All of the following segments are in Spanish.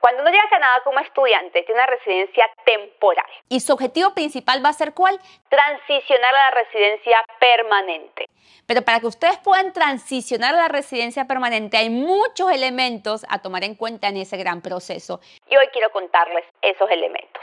Cuando uno llega a Canadá como estudiante, tiene una residencia temporal. ¿Y su objetivo principal va a ser cuál? Transicionar a la residencia permanente. Pero para que ustedes puedan transicionar a la residencia permanente hay muchos elementos a tomar en cuenta en ese gran proceso. Y hoy quiero contarles esos elementos.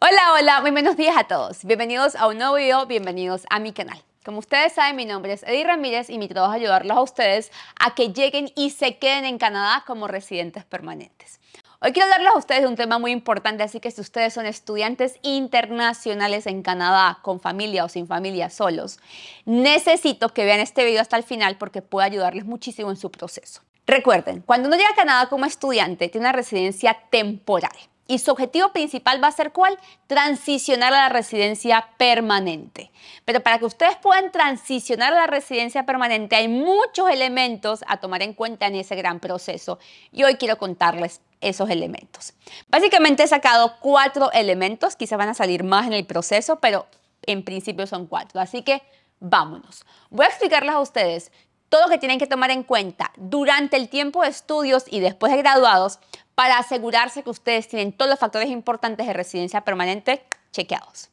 Hola, hola, muy buenos días a todos. Bienvenidos a un nuevo video, bienvenidos a mi canal. Como ustedes saben, mi nombre es Eddie Ramírez y mi trabajo es ayudarlos a ustedes a que lleguen y se queden en Canadá como residentes permanentes. Hoy quiero hablarles a ustedes de un tema muy importante, así que si ustedes son estudiantes internacionales en Canadá, con familia o sin familia, solos, necesito que vean este video hasta el final porque puede ayudarles muchísimo en su proceso. Recuerden, cuando uno llega a Canadá como estudiante, tiene una residencia temporal y su objetivo principal va a ser cuál? Transicionar a la residencia permanente. Pero para que ustedes puedan transicionar a la residencia permanente hay muchos elementos a tomar en cuenta en ese gran proceso y hoy quiero contarles esos elementos. Básicamente he sacado cuatro elementos, quizás van a salir más en el proceso, pero en principio son cuatro. Así que vámonos. Voy a explicarles a ustedes todo lo que tienen que tomar en cuenta durante el tiempo de estudios y después de graduados para asegurarse que ustedes tienen todos los factores importantes de residencia permanente chequeados.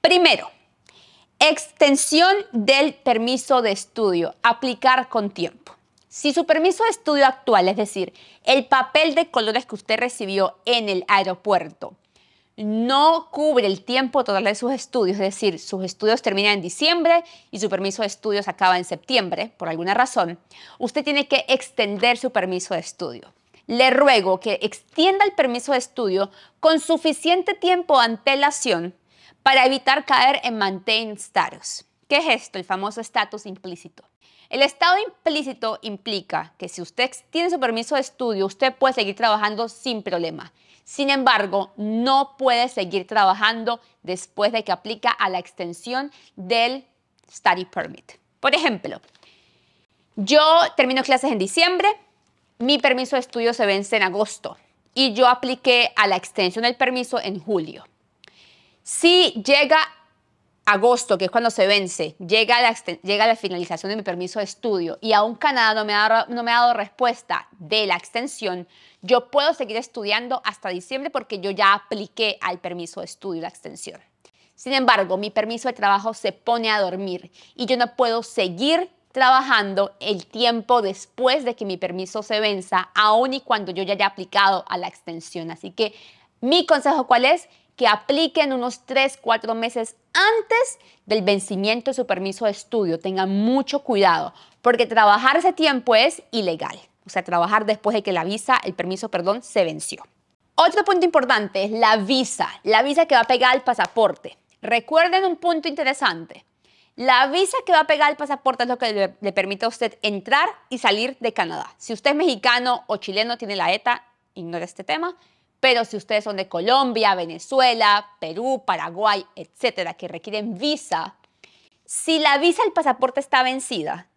Primero, extensión del permiso de estudio, aplicar con tiempo. Si su permiso de estudio actual, es decir, el papel de colores que usted recibió en el aeropuerto, no cubre el tiempo total de sus estudios, es decir, sus estudios terminan en diciembre y su permiso de estudios acaba en septiembre, por alguna razón, usted tiene que extender su permiso de estudio le ruego que extienda el permiso de estudio con suficiente tiempo de antelación para evitar caer en maintain status. ¿Qué es esto? El famoso estatus implícito. El estado implícito implica que si usted tiene su permiso de estudio, usted puede seguir trabajando sin problema. Sin embargo, no puede seguir trabajando después de que aplica a la extensión del study permit. Por ejemplo, yo termino clases en diciembre, mi permiso de estudio se vence en agosto y yo apliqué a la extensión del permiso en julio. Si llega agosto, que es cuando se vence, llega la, finalización de mi permiso de estudio y aún Canadá no me, ha, no me ha dado respuesta de la extensión, yo puedo seguir estudiando hasta diciembre porque yo ya apliqué al permiso de estudio, la extensión. Sin embargo, mi permiso de trabajo se pone a dormir y yo no puedo seguir trabajando el tiempo después de que mi permiso se venza, aun y cuando yo ya haya aplicado a la extensión. Así que mi consejo cuál es? Que apliquen unos 3, 4 meses antes del vencimiento de su permiso de estudio. Tengan mucho cuidado, porque trabajar ese tiempo es ilegal. O sea, trabajar después de que la visa, el permiso, perdón, se venció. Otro punto importante es la visa, la visa que va a pegar al pasaporte. Recuerden un punto interesante. La visa que va a pegar el pasaporte es lo que le, permite a usted entrar y salir de Canadá. Si usted es mexicano o chileno, tiene la ETA, ignora este tema. Pero si ustedes son de Colombia, Venezuela, Perú, Paraguay, etcétera, que requieren visa, si la visa del pasaporte está vencida,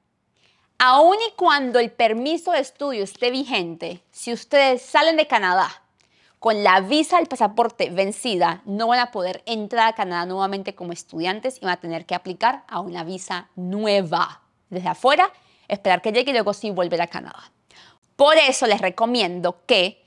aun y cuando el permiso de estudio esté vigente, si ustedes salen de Canadá con la visa el pasaporte vencida no van a poder entrar a Canadá nuevamente como estudiantes y van a tener que aplicar a una visa nueva desde afuera, esperar que llegue y luego sí volver a Canadá. Por eso les recomiendo que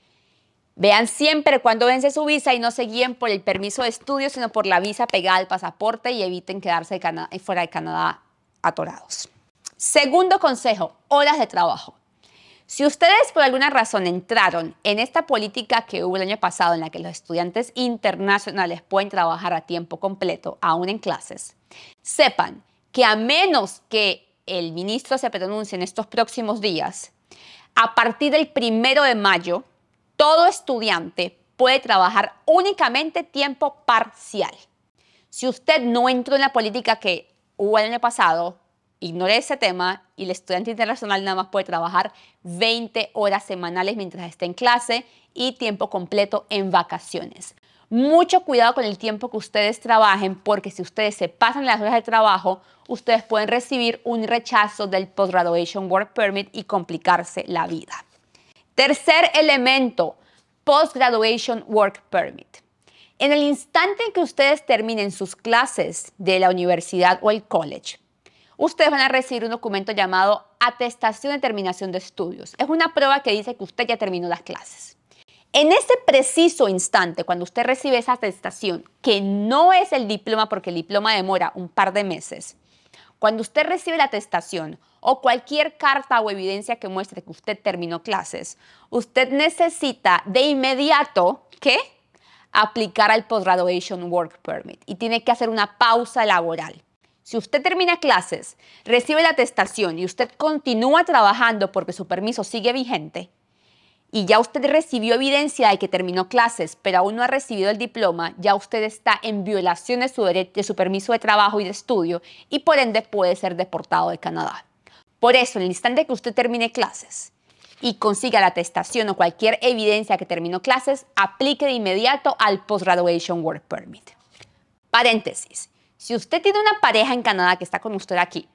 vean siempre cuando vence su visa y no se guíen por el permiso de estudio, sino por la visa pegada al pasaporte y eviten quedarse fuera de Canadá atorados. Segundo consejo, horas de trabajo. Si ustedes por alguna razón entraron en esta política que hubo el año pasado en la que los estudiantes internacionales pueden trabajar a tiempo completo, aún en clases, sepan que a menos que el ministro se pronuncie en estos próximos días, a partir del primero de mayo, todo estudiante puede trabajar únicamente tiempo parcial. Si usted no entró en la política que hubo el año pasado, Ignore ese tema y el estudiante internacional nada más puede trabajar 20 horas semanales mientras esté en clase y tiempo completo en vacaciones. Mucho cuidado con el tiempo que ustedes trabajen porque si ustedes se pasan las horas de trabajo, ustedes pueden recibir un rechazo del Postgraduation Work Permit y complicarse la vida. Tercer elemento, Postgraduation Work Permit. En el instante en que ustedes terminen sus clases de la universidad o el college, ustedes van a recibir un documento llamado atestación de terminación de estudios. Es una prueba que dice que usted ya terminó las clases. En ese preciso instante, cuando usted recibe esa atestación, que no es el diploma porque el diploma demora un par de meses, cuando usted recibe la atestación o cualquier carta o evidencia que muestre que usted terminó clases, usted necesita de inmediato que aplicar al Postgraduation Work Permit y tiene que hacer una pausa laboral. Si usted termina clases, recibe la atestación y usted continúa trabajando porque su permiso sigue vigente, y ya usted recibió evidencia de que terminó clases, pero aún no ha recibido el diploma, ya usted está en violación de su, de su permiso de trabajo y de estudio y por ende puede ser deportado de Canadá. Por eso, en el instante que usted termine clases y consiga la atestación o cualquier evidencia que terminó clases, aplique de inmediato al Postgraduation Work Permit. Paréntesis. Si usted tiene una pareja en Canadá que está con usted aquí,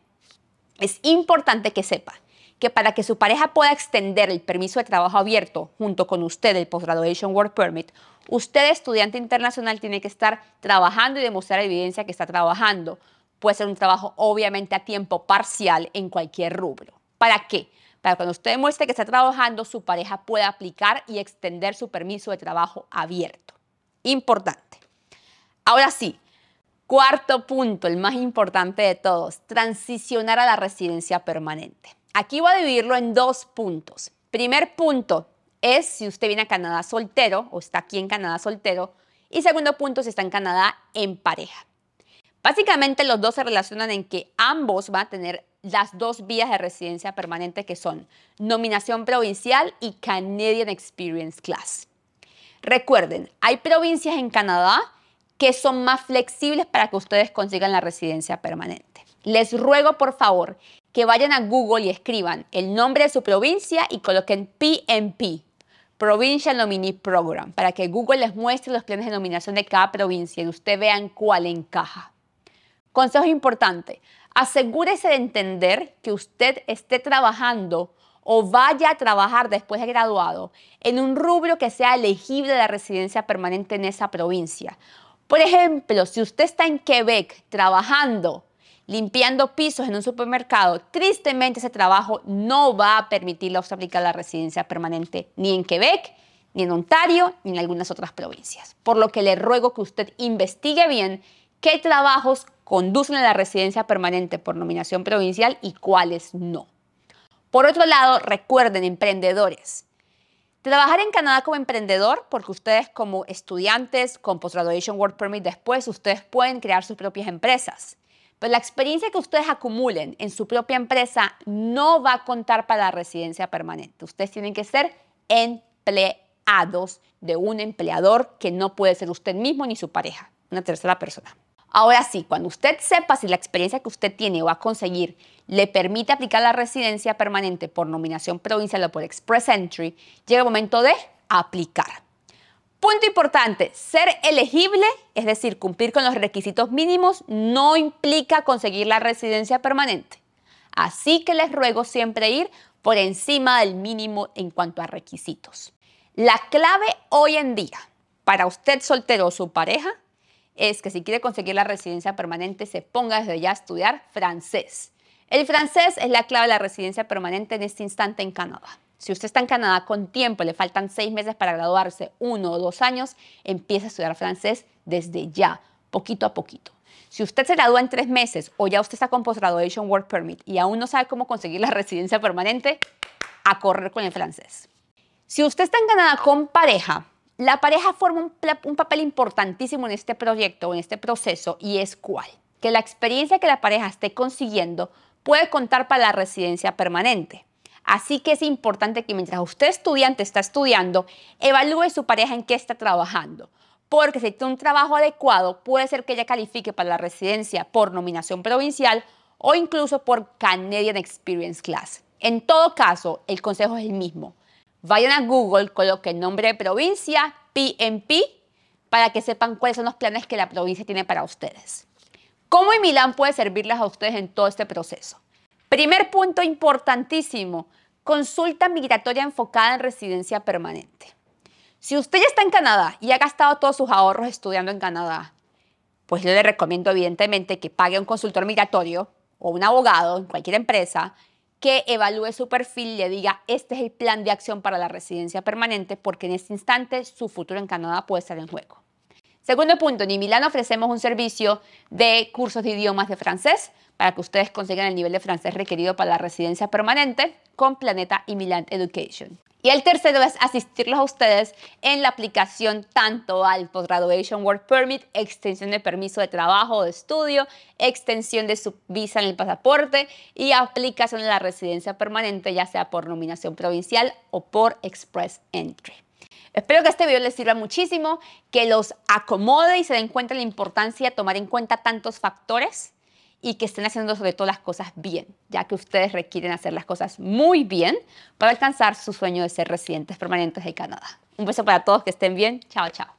es importante que sepa que para que su pareja pueda extender el permiso de trabajo abierto junto con usted, el Postgraduation Work Permit, usted estudiante internacional tiene que estar trabajando y demostrar evidencia que está trabajando. Puede ser un trabajo obviamente a tiempo parcial en cualquier rubro. ¿Para qué? Para que cuando usted demuestre que está trabajando, su pareja pueda aplicar y extender su permiso de trabajo abierto. Importante. Ahora sí, Cuarto punto, el más importante de todos, transicionar a la residencia permanente. Aquí voy a dividirlo en dos puntos. Primer punto es si usted viene a Canadá soltero o está aquí en Canadá soltero. Y segundo punto, si está en Canadá en pareja. Básicamente los dos se relacionan en que ambos van a tener las dos vías de residencia permanente que son nominación provincial y Canadian Experience Class. Recuerden, hay provincias en Canadá que son más flexibles para que ustedes consigan la residencia permanente. Les ruego por favor que vayan a Google y escriban el nombre de su provincia y coloquen PNP, Provincial Nominee Program, para que Google les muestre los planes de nominación de cada provincia y ustedes vean cuál encaja. Consejo importante, asegúrese de entender que usted esté trabajando o vaya a trabajar después de graduado en un rubro que sea elegible de la residencia permanente en esa provincia por ejemplo, si usted está en Quebec trabajando, limpiando pisos en un supermercado, tristemente ese trabajo no va a permitirle a la residencia permanente ni en Quebec, ni en Ontario, ni en algunas otras provincias. Por lo que le ruego que usted investigue bien qué trabajos conducen a la residencia permanente por nominación provincial y cuáles no. Por otro lado, recuerden, emprendedores, Trabajar en Canadá como emprendedor, porque ustedes como estudiantes con Postgraduation Work Permit después, ustedes pueden crear sus propias empresas. Pero la experiencia que ustedes acumulen en su propia empresa no va a contar para la residencia permanente. Ustedes tienen que ser empleados de un empleador que no puede ser usted mismo ni su pareja, una tercera persona. Ahora sí, cuando usted sepa si la experiencia que usted tiene o va a conseguir le permite aplicar la residencia permanente por nominación provincial o por Express Entry, llega el momento de aplicar. Punto importante, ser elegible, es decir, cumplir con los requisitos mínimos, no implica conseguir la residencia permanente. Así que les ruego siempre ir por encima del mínimo en cuanto a requisitos. La clave hoy en día para usted soltero o su pareja es que si quiere conseguir la residencia permanente se ponga desde ya a estudiar francés. El francés es la clave de la residencia permanente en este instante en Canadá. Si usted está en Canadá con tiempo, le faltan seis meses para graduarse, uno o dos años, empieza a estudiar francés desde ya, poquito a poquito. Si usted se gradúa en tres meses o ya usted está con post-graduation Work Permit y aún no sabe cómo conseguir la residencia permanente, a correr con el francés. Si usted está en Canadá con pareja, la pareja forma un, papel importantísimo en este proyecto, en este proceso, y es cuál? Que la experiencia que la pareja esté consiguiendo puede contar para la residencia permanente. Así que es importante que mientras usted estudiante está estudiando, evalúe su pareja en qué está trabajando. Porque si tiene un trabajo adecuado, puede ser que ella califique para la residencia por nominación provincial o incluso por Canadian Experience Class. En todo caso, el consejo es el mismo Vayan a Google, coloquen nombre de provincia, PNP, para que sepan cuáles son los planes que la provincia tiene para ustedes. ¿Cómo en Milán puede servirles a ustedes en todo este proceso? Primer punto importantísimo, consulta migratoria enfocada en residencia permanente. Si usted ya está en Canadá y ha gastado todos sus ahorros estudiando en Canadá, pues yo le recomiendo evidentemente que pague a un consultor migratorio o un abogado en cualquier empresa que evalúe su perfil, le diga, este es el plan de acción para la residencia permanente, porque en este instante su futuro en Canadá puede estar en juego. Segundo punto, en Milán ofrecemos un servicio de cursos de idiomas de francés para que ustedes consigan el nivel de francés requerido para la residencia permanente con Planeta y Milan Education. Y el tercero es asistirlos a ustedes en la aplicación tanto al post-graduation Work Permit, extensión de permiso de trabajo o de estudio, extensión de su visa en el pasaporte y aplicación de la residencia permanente, ya sea por nominación provincial o por Express Entry. Espero que este video les sirva muchísimo, que los acomode y se den cuenta de la importancia de tomar en cuenta tantos factores y que estén haciendo sobre todo las cosas bien, ya que ustedes requieren hacer las cosas muy bien para alcanzar su sueño de ser residentes permanentes de Canadá. Un beso para todos, que estén bien. Chao, chao.